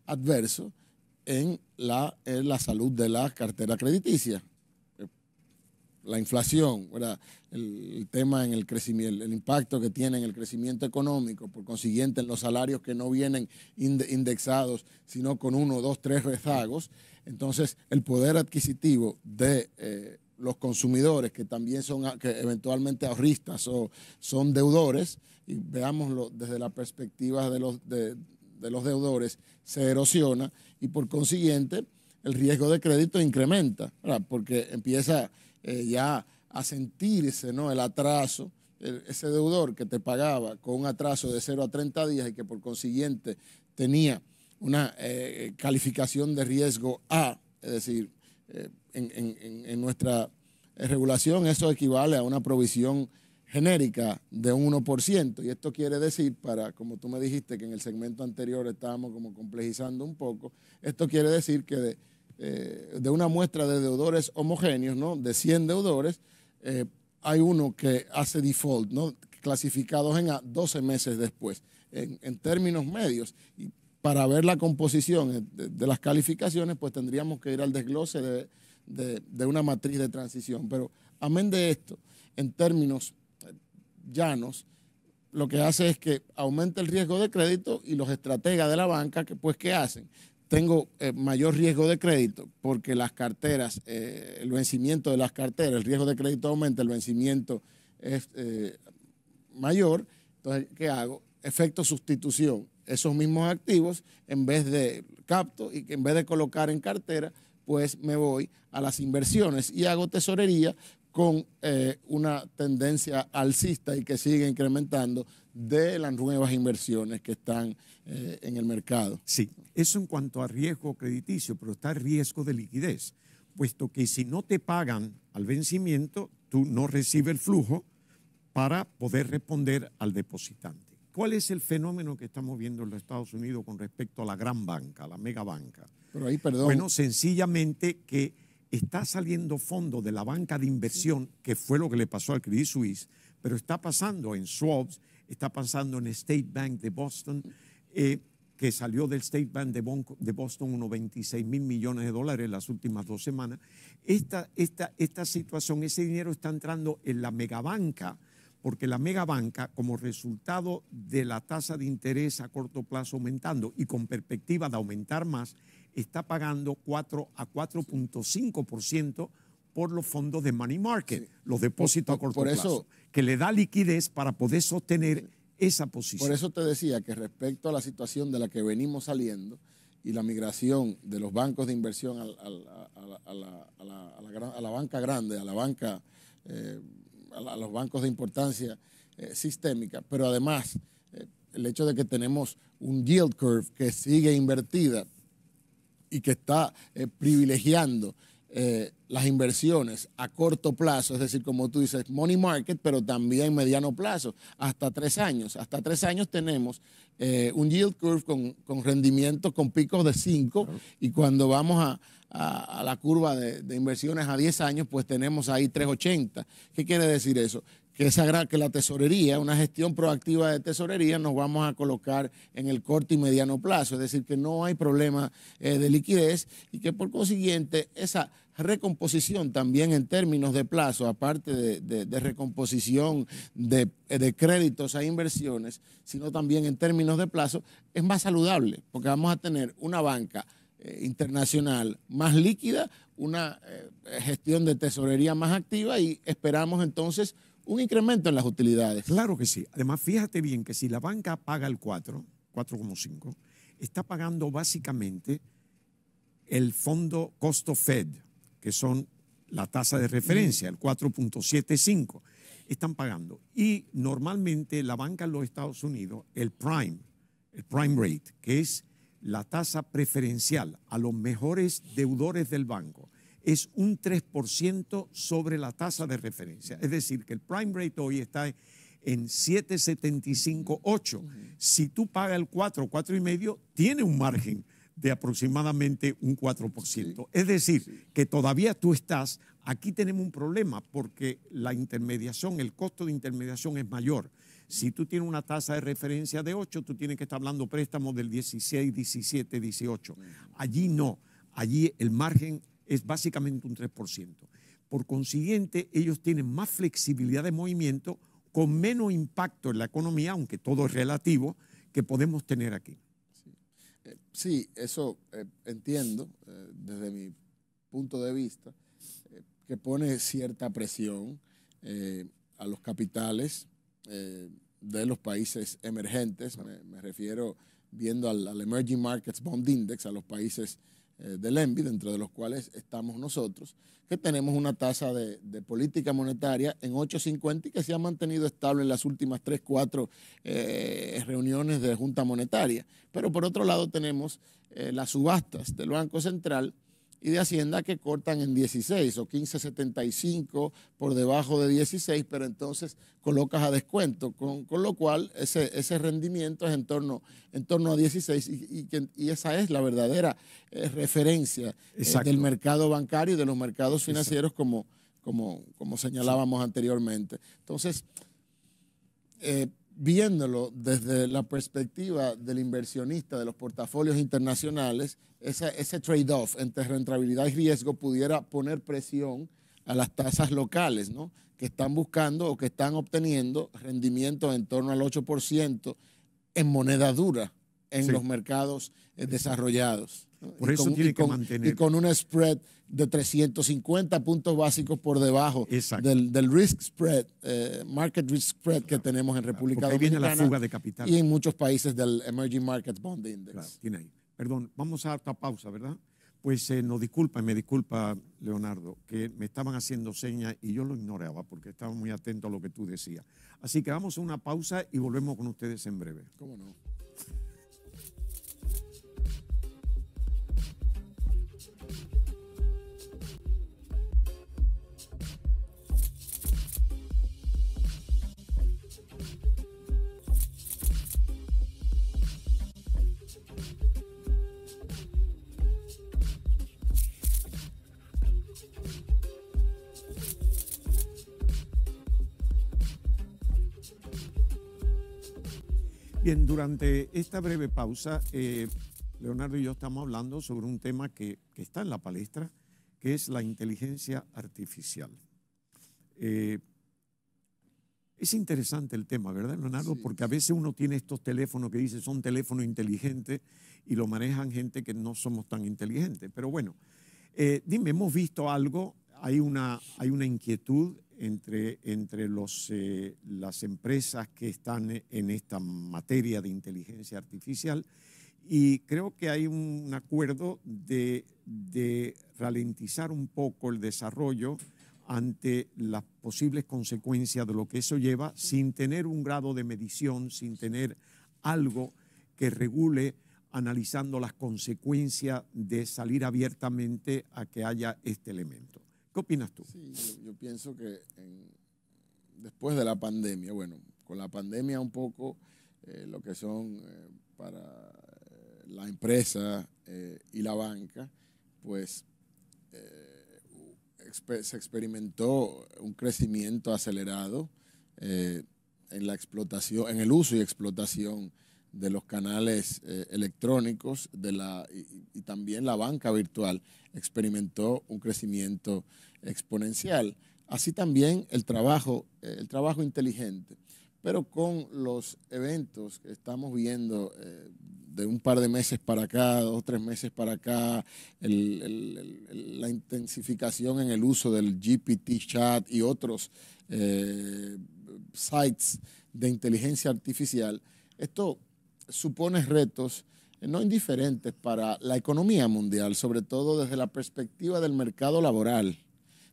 adverso en la, salud de la cartera crediticia. La inflación, el, tema en el crecimiento, el impacto que tiene en el crecimiento económico, por consiguiente en los salarios que no vienen indexados, sino con uno, dos, tres rezagos, entonces, el poder adquisitivo de eh, los consumidores, que también son ah, eventualmente ahorristas o son deudores, y veámoslo desde la perspectiva de los, deudores, se erosiona y por consiguiente el riesgo de crédito incrementa, porque empieza eh, ya a sentirse ¿no? el atraso, ese deudor que te pagaba con un atraso de 0 a 30 días y que por consiguiente tenía una eh, calificación de riesgo A, es decir, eh, en, nuestra regulación eso equivale a una provisión genérica de un 1%. Y esto quiere decir, para, como tú me dijiste, que en el segmento anterior estábamos como complejizando un poco, esto quiere decir que de, eh, una muestra de deudores homogéneos, ¿no? de 100 deudores, hay uno que hace default, ¿no? clasificados en A 12 meses después, en, en términos medios. Y para ver la composición eh, de, las calificaciones, pues tendríamos que ir al desglose de, una matriz de transición. Pero amén de esto, en términos eh, llanos, lo que hace es que aumenta el riesgo de crédito y los estrategas de la banca, pues, ¿qué hacen? Tengo eh, mayor riesgo de crédito porque las carteras, el vencimiento de las carteras, el riesgo de crédito aumenta, el vencimiento es mayor. Entonces, ¿qué hago? Efecto sustitución esos mismos activos en vez de capto y que en vez de colocar en cartera, pues me voy a las inversiones y hago tesorería con eh, una tendencia alcista y que sigue incrementando de las nuevas inversiones que están eh, en el mercado. Sí, eso en cuanto a riesgo crediticio, pero está el riesgo de liquidez, puesto que si no te pagan al vencimiento, tú no recibes el flujo para poder responder al depositante. ¿Cuál es el fenómeno que estamos viendo en los Estados Unidos con respecto a la gran banca, la mega banca? Bueno, sencillamente que está saliendo fondo de la banca de inversión, que fue lo que le pasó al Credit Suisse, pero está pasando en swaps está pasando en State Bank de Boston, eh, que salió del State Bank de, Boston unos 26 mil millones de dólares en las últimas dos semanas. Esta, esta, esta situación, ese dinero está entrando en la mega banca porque la banca, como resultado de la tasa de interés a corto plazo aumentando y con perspectiva de aumentar más, está pagando 4 a 4.5% por los fondos de money market, los depósitos a corto plazo, que le da liquidez para poder sostener esa posición. Por eso te decía que respecto a la situación de la que venimos saliendo y la migración de los bancos de inversión a, la, banca grande, a la banca... Eh, a, los bancos de importancia eh, sistémica, pero además eh, el hecho de que tenemos un yield curve que sigue invertida y que está eh, privilegiando eh, las inversiones a corto plazo, es decir, como tú dices, money market, pero también mediano plazo, hasta tres años. Hasta tres años tenemos eh, un yield curve con, rendimiento rendimientos con picos de cinco y cuando vamos a, la curva de, inversiones a diez años, pues tenemos ahí 3,80. ¿Qué quiere decir eso? que, esa, que la tesorería, una gestión proactiva de tesorería, nos vamos a colocar en el corto y mediano plazo. Es decir, que no hay problema eh, de liquidez y que por consiguiente esa recomposición también en términos de plazo, aparte de, recomposición de, créditos a inversiones, sino también en términos de plazo, es más saludable, porque vamos a tener una banca eh, internacional más líquida, una eh, gestión de tesorería más activa y esperamos entonces un incremento en las utilidades. Claro que sí. Además, fíjate bien que si la banca paga el 4, 4,5, está pagando básicamente el fondo costo Fed, que son la tasa de referencia, el 4.75. Están pagando. Y normalmente la banca en los Estados Unidos, el prime, el prime rate, que es la tasa preferencial a los mejores deudores del banco, es un 3% sobre la tasa de referencia. Es decir, que el prime rate hoy está en 7,75,8. Si tú pagas el 4, 4,5, tiene un margen de aproximadamente un 4%. Es decir, que todavía tú estás, aquí tenemos un problema porque la intermediación, el costo de intermediación es mayor. Si tú tienes una tasa de referencia de 8, tú tienes que estar hablando préstamos del 16, 17, 18. Allí no, allí el margen es básicamente un 3%. Por consiguiente, ellos tienen más flexibilidad de movimiento con menos impacto en la economía, aunque todo es relativo, que podemos tener aquí. Sí, eh, eso eh, entiendo eh, desde mi punto de vista, que pone cierta presión a los capitales de los países emergentes, me, refiero viendo al, Emerging Markets Bond Index, a los países eh, del ENVI, dentro de los cuales estamos nosotros, que tenemos una tasa de, política monetaria en 8.50 y que se ha mantenido estable en las últimas tres cuatro eh, reuniones de Junta Monetaria. Pero por otro lado tenemos eh, las subastas del Banco Central y de Hacienda que cortan en 16 o 15,75 por debajo de 16, pero entonces colocas a descuento, con, lo cual ese, ese, rendimiento es en torno, en torno a 16 y, esa es la verdadera eh, referencia eh, del mercado bancario y de los mercados financieros como, como, señalábamos anteriormente. Entonces, eh, viéndolo desde la perspectiva del inversionista de los portafolios internacionales, ese trade-off entre rentabilidad y riesgo pudiera poner presión a las tasas locales, que están buscando o que están obteniendo rendimientos en torno al 8% en moneda dura en los mercados eh, desarrollados. Por eso tiene que mantener. Y con un spread de 350 puntos básicos por debajo del, del, risk spread, eh, market risk spread que tenemos en República Dominicana. Viene la de capital. Y en muchos países del Emerging Market Bond Index. tiene Perdón, vamos a esta pausa, ¿verdad? Pues eh, nos disculpa, me disculpa, Leonardo, que me estaban haciendo señas y yo lo ignoraba porque estaba muy atento a lo que tú decías. Así que vamos a una pausa y volvemos con ustedes en breve. ¿Cómo no? Bien, durante esta breve pausa, eh, Leonardo y yo estamos hablando sobre un tema que, está en la palestra, que es la inteligencia artificial. Eh, es interesante el tema, ¿verdad, Leonardo? Porque a veces uno tiene estos teléfonos que dice son teléfonos inteligentes y lo manejan gente que no somos tan inteligentes. Pero bueno, eh, dime, hemos visto algo, hay una, hay una inquietud entre, entre los, eh, las empresas que están en esta materia de inteligencia artificial y creo que hay un acuerdo de ralentizar un poco el desarrollo ante las posibles consecuencias de lo que eso lleva sin tener un grado de medición, sin tener algo que regule analizando las consecuencias de salir abiertamente a que haya este elemento. ¿Qué opinas tú? Sí, yo, pienso que después de la pandemia, bueno, con la pandemia un poco eh, lo que son eh, para eh, la empresa y la banca, pues se experimentó un crecimiento acelerado en la explotación, en el uso y explotación de los canales eh, electrónicos de la, y, también la banca virtual experimentó un crecimiento exponencial. Así también el trabajo, eh, el trabajo inteligente. Pero con los eventos que estamos viendo eh, de un par de meses para acá, dos o tres meses para acá, la intensificación en el uso del GPT chat y otros sites de inteligencia artificial, esto supone retos eh, no indiferentes para la economía mundial, sobre todo desde la perspectiva del mercado laboral.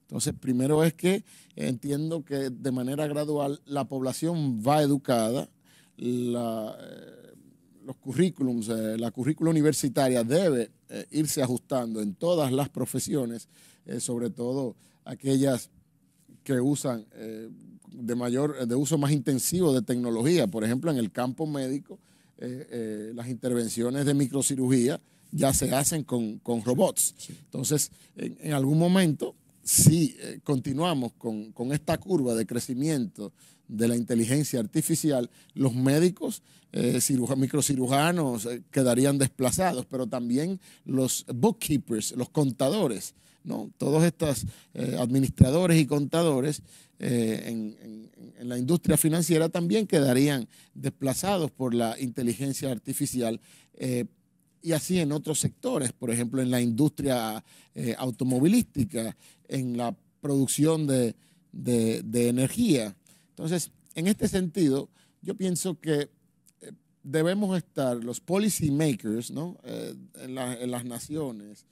Entonces, primero es que entiendo que de manera gradual la población va educada, eh, los currículums, eh, la currícula universitaria debe irse ajustando en todas las profesiones, sobre todo aquellas que usan de uso más intensivo de tecnología, por ejemplo, en el campo médico eh, eh, las intervenciones de microcirugía ya se hacen con, robots. Entonces, en, algún momento, si eh, continuamos con, esta curva de crecimiento de la inteligencia artificial, los médicos, microcirujanos, quedarían desplazados, pero también los bookkeepers, los contadores, todos estos eh, administradores y contadores eh, en, la industria financiera también quedarían desplazados por la inteligencia artificial. Eh, y así en otros sectores, por ejemplo, en la industria automovilística, en la producción de, energía. Entonces, en este sentido, yo pienso que debemos estar, los policy makers, en, las naciones,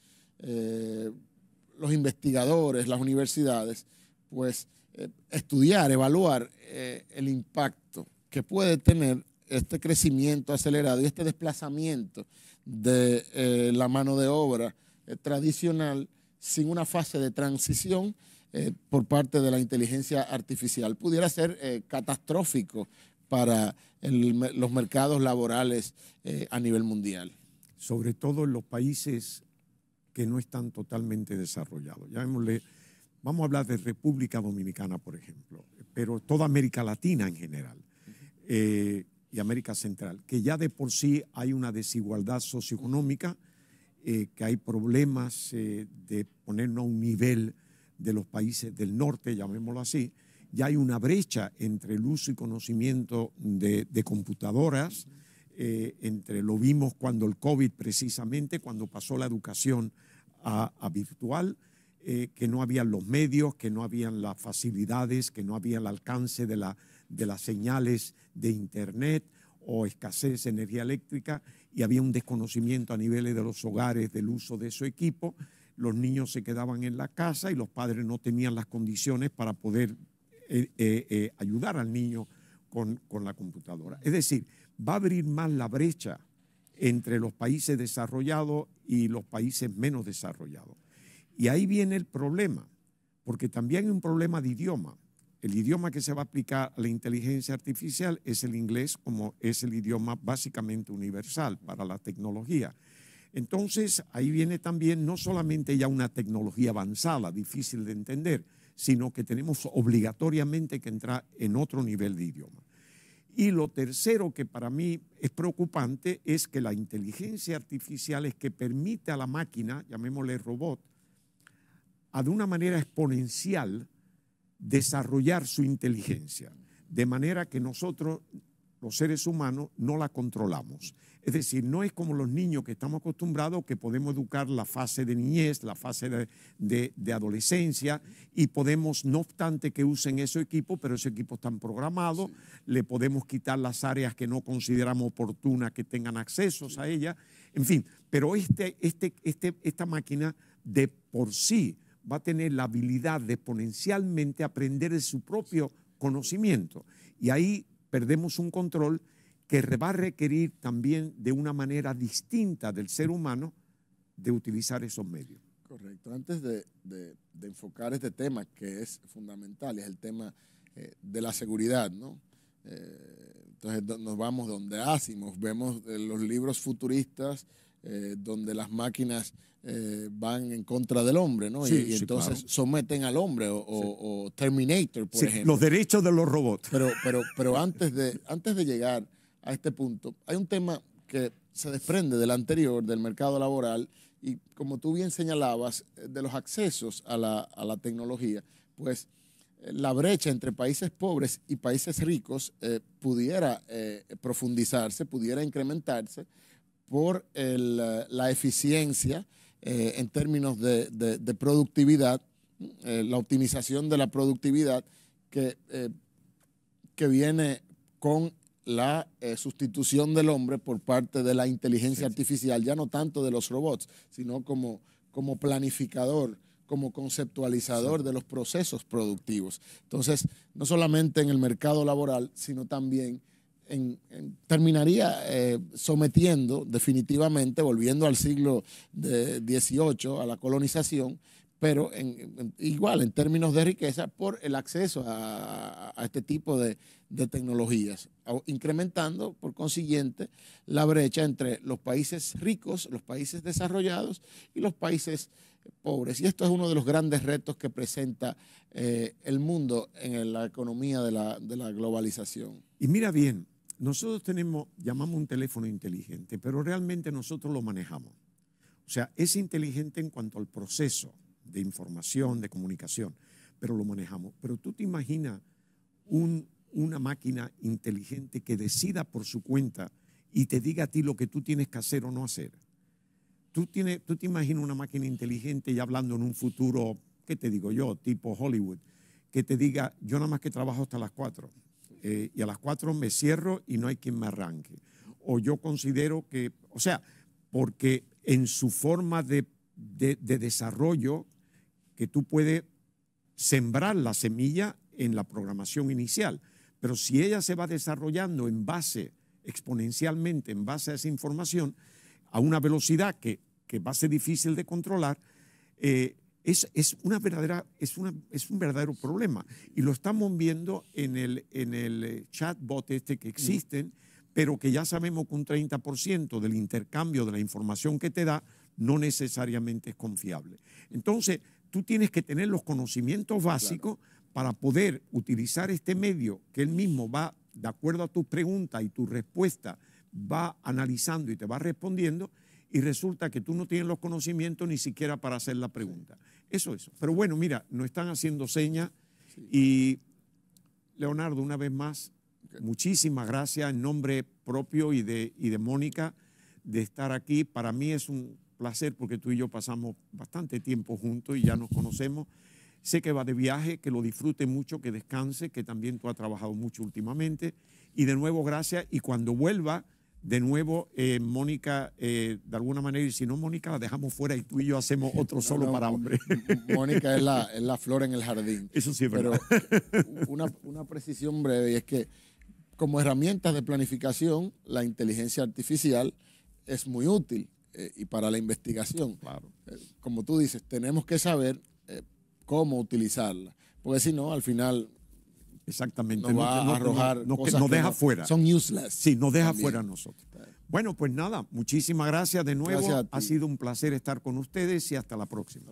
los investigadores, las universidades, pues eh, estudiar, evaluar eh, el impacto que puede tener este crecimiento acelerado y este desplazamiento de eh, la mano de obra tradicional sin una fase de transición por parte de la inteligencia artificial. Pudiera ser catastrófico para los mercados laborales a nivel mundial. Sobre todo en los países que no están totalmente desarrollados. Llamémosle, vamos a hablar de República Dominicana, por ejemplo, pero toda América Latina en general eh, y América Central, que ya de por sí hay una desigualdad socioeconómica, eh, que hay problemas eh, de ponernos a un nivel de los países del norte, llamémoslo así, ya hay una brecha entre el uso y conocimiento de computadoras eh, entre lo vimos cuando el COVID precisamente, cuando pasó la educación a, virtual, eh, que no habían los medios, que no habían las facilidades, que no había el alcance de, las señales de Internet o escasez de energía eléctrica y había un desconocimiento a niveles de los hogares del uso de su equipo. Los niños se quedaban en la casa y los padres no tenían las condiciones para poder eh, ayudar al niño con, con la computadora. Es decir, va a abrir más la brecha entre los países desarrollados y los países menos desarrollados. Y ahí viene el problema, porque también hay un problema de idioma. El idioma que se va a aplicar a la inteligencia artificial es el inglés, como es el idioma básicamente universal para la tecnología. Entonces, ahí viene también no solamente ya una tecnología avanzada, difícil de entender, sino que tenemos obligatoriamente que entrar en otro nivel de idioma. Y lo tercero que para mí es preocupante es que la inteligencia artificial es que permite a la máquina, llamémosle robot, a de una manera exponencial desarrollar su inteligencia, de manera que nosotros, los seres humanos, no la controlamos. Es decir, no es como los niños que estamos acostumbrados, que podemos educar la fase de niñez, la fase de, adolescencia, y podemos, no obstante que usen ese equipo, pero ese equipo están programado, le podemos quitar las áreas que no consideramos oportunas que tengan accesos a ella, en fin, pero este, este, este, esta máquina de por sí va a tener la habilidad de exponencialmente aprender de su propio conocimiento, y ahí perdemos un control que va a requerir también de una manera distinta del ser humano de utilizar esos medios. Correcto. Antes de, enfocar este tema que es fundamental, es el tema eh, de la seguridad, ¿no? Eh, entonces nos vamos donde hacemos, vemos eh, los libros futuristas donde las máquinas van en contra del hombre, ¿no? y, entonces someten al hombre o, Terminator, por ejemplo. Los derechos de los robots. Pero, pero, pero antes, de, antes de llegar a este punto, hay un tema que se desprende del anterior, del mercado laboral, y como tú bien señalabas, eh, de los accesos a la, a tecnología, pues eh, la brecha entre países pobres y países ricos eh, pudiera profundizarse, pudiera incrementarse por la eficiencia en términos de, productividad, la optimización de la productividad que, que viene con la eh, sustitución del hombre por parte de la inteligencia artificial, ya no tanto de los robots, sino como, como planificador, como conceptualizador de los procesos productivos. Entonces, no solamente en el mercado laboral, sino también terminaría eh, sometiendo definitivamente, volviendo al siglo XVIII, a la colonización, pero igual en términos de riqueza por el acceso a este tipo de, de tecnologías, incrementando, por consiguiente, la brecha entre los países ricos, los países desarrollados y los países eh, pobres. Y esto es uno de los grandes retos que presenta eh, el mundo en la economía de la, de la globalización. Y mira bien, nosotros tenemos, llamamos un teléfono inteligente, pero realmente nosotros lo manejamos. O sea, es inteligente en cuanto al proceso de información, de comunicación, pero lo manejamos. Pero tú te imaginas un una máquina inteligente que decida por su cuenta y te diga a ti lo que tú tienes que hacer o no hacer. Tú, tienes, tú te imaginas una máquina inteligente y hablando en un futuro, ¿qué te digo yo? Tipo Hollywood, que te diga, yo nada más que trabajo hasta las 4 eh, y a las 4 me cierro y no hay quien me arranque. O yo considero que, o sea, porque en su forma de desarrollo, que tú puedes sembrar la semilla en la programación inicial. Pero si ella se va desarrollando en base, exponencialmente, en base a esa información, a una velocidad que, va a ser difícil de controlar, eh, es, es, una verdadera, es, es un verdadero problema. Y lo estamos viendo en el, en el chatbot este que existen, pero que ya sabemos que un 30% del intercambio de la información que te da no necesariamente es confiable. Entonces, tú tienes que tener los conocimientos básicos para poder utilizar este medio que él mismo va, de acuerdo a tus preguntas y tu respuesta, va analizando y te va respondiendo, y resulta que tú no tienes los conocimientos ni siquiera para hacer la pregunta. Eso, es. Pero bueno, mira, nos están haciendo señas y Leonardo, una vez más, muchísimas gracias en nombre propio y de, y de Mónica de estar aquí. Para mí es un placer porque tú y yo pasamos bastante tiempo juntos y ya nos conocemos. Sé que va de viaje, que lo disfrute mucho, que descanse, que también tú has trabajado mucho últimamente. Y de nuevo, gracias. Y cuando vuelva, de nuevo, eh, Mónica, eh, de alguna manera, y si no, Mónica, la dejamos fuera y tú y yo hacemos otro solo para hombre. Mónica es la, es la, flor en el jardín. Eso sí, pero una, precisión breve, y es que como herramientas de planificación, la inteligencia artificial es muy útil eh, y para la investigación. Claro. como tú dices, tenemos que saber cómo utilizarla. Porque si no, al final Exactamente. Nos no, va a arrojar que nos deja fuera. Son useless. Sí, nos deja fuera a nosotros. Bueno, pues nada, muchísimas gracias de nuevo. ha sido un placer estar con ustedes y hasta la próxima.